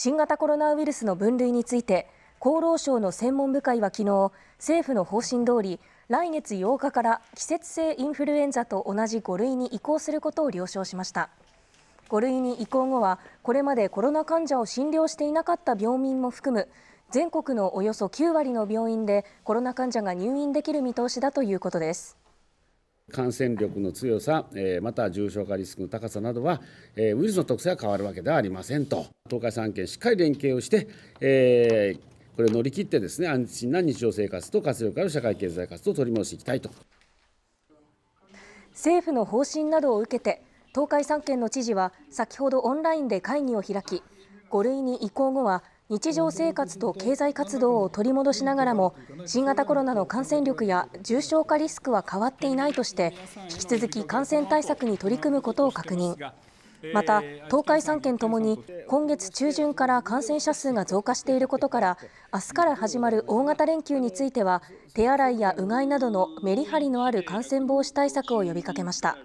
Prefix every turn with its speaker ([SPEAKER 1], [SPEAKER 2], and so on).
[SPEAKER 1] 新型コロナウイルスの分類について厚労省の専門部会は昨日政府の方針通り来月8日から季節性インフルエンザと同じ5類に移行することを了承しました5類に移行後はこれまでコロナ患者を診療していなかった病院も含む全国のおよそ9割の病院でコロナ患者が入院できる見通しだということです
[SPEAKER 2] 感染力の強さ、えまた重症化リスクの高さなどは、えウイルスの特性は変わるわけではありませんと東海3県しっかり連携をして、えこれを乗り切ってですね安心な日常生活と活力ある社会経済活動を取り戻していきたいと
[SPEAKER 1] 政府の方針などを受けて東海3県の知事は先ほどオンラインで会議を開き5類に移行後は、日常生活と経済活動を取り戻しながらも、新型コロナの感染力や重症化リスクは変わっていないとして、引き続き感染対策に取り組むことを確認。また、東海3県ともに今月中旬から感染者数が増加していることから、明日から始まる大型連休については、手洗いやうがいなどのメリハリのある感染防止対策を呼びかけました。